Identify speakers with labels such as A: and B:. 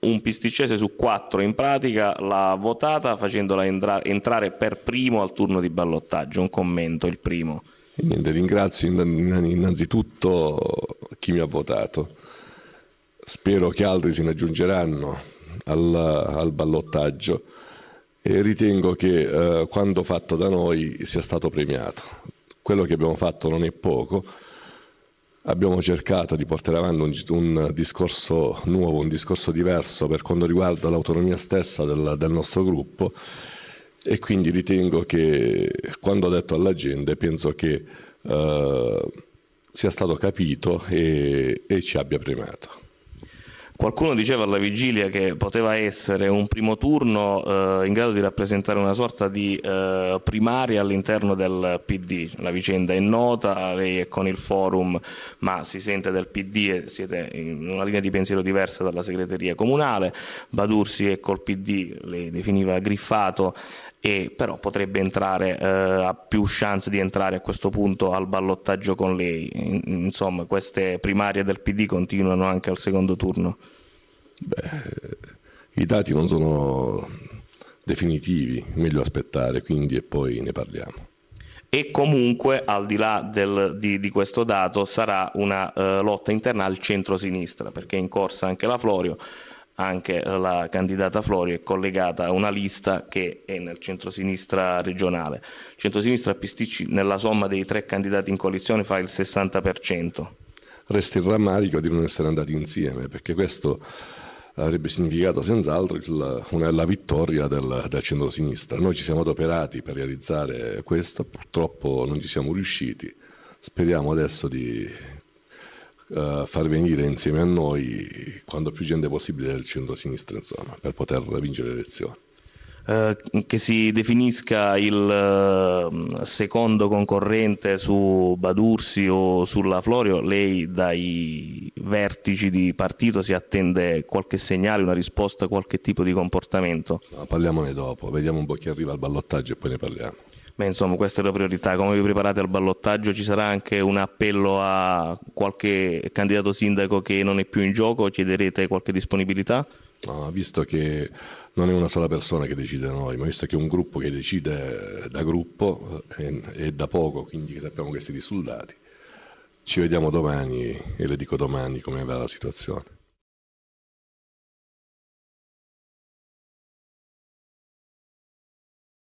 A: un pisticcese su quattro in pratica l'ha votata facendola entra- entrare per primo al turno di ballottaggio, un
B: commento il primo. Niente, ringrazio innanzitutto chi mi ha votato, spero che altri se ne aggiungeranno al, al ballottaggio e ritengo che eh, quando fatto da noi sia stato premiato. Quello che abbiamo fatto non è poco Abbiamo cercato di portare avanti un, un, discorso nuovo, un discorso diverso per quanto riguarda l'autonomia stessa del, del nostro gruppo e quindi ritengo che quando ho detto alla gente penso che eh, sia stato capito e, e ci abbia premiato.
A: Qualcuno diceva alla vigilia che poteva essere un primo turno eh, in grado di rappresentare una sorta di eh, primaria all'interno del PD. La vicenda è nota, lei è con il forum, ma si sente del PD e siete in una linea di pensiero diversa dalla segreteria comunale. Badursi è col PD, lei definiva griffato, e però potrebbe entrare, eh, ha più chance di entrare a questo punto al ballottaggio con lei. insomma, queste primarie del PD continuano anche al secondo turno.
B: Beh, I dati non sono definitivi, meglio aspettare, quindi e poi ne parliamo. E comunque, al di là del,
A: di, di, questo dato, sarà una uh, lotta interna al centro-sinistra, perché è in corsa anche la Florio, anche la candidata Florio è collegata a una lista che è nel centro-sinistra regionale. Il centro-sinistra Pisticci nella somma dei tre candidati in coalizione fa il 60%.
B: Resta il rammarico di non essere andati insieme, perché questo avrebbe significato senz'altro il, una, la vittoria del, del centro-sinistra. Noi ci siamo adoperati per realizzare questo, purtroppo non ci siamo riusciti. Speriamo adesso di uh, far venire insieme a noi quanto più gente possibile del centro-sinistra, insomma, per poter vincere le elezioni. Eh, che
A: si definisca il eh, secondo concorrente su Badursi o sulla Florio, lei dai vertici di partito si attende qualche segnale, una risposta, qualche tipo di comportamento? No, parliamone
B: dopo, vediamo un po' chi arriva al ballottaggio e poi ne parliamo.
A: Beh, insomma, questa è la priorità. Come vi preparate al ballottaggio? Ci sarà anche un appello a qualche candidato sindaco che non è più in gioco? Chiederete
B: qualche disponibilità? No, visto che non è una sola persona che decide da noi, ma visto che è un gruppo che decide da gruppo eh, e da poco, quindi sappiamo che siete soldati, ci vediamo domani e le dico domani come va la situazione.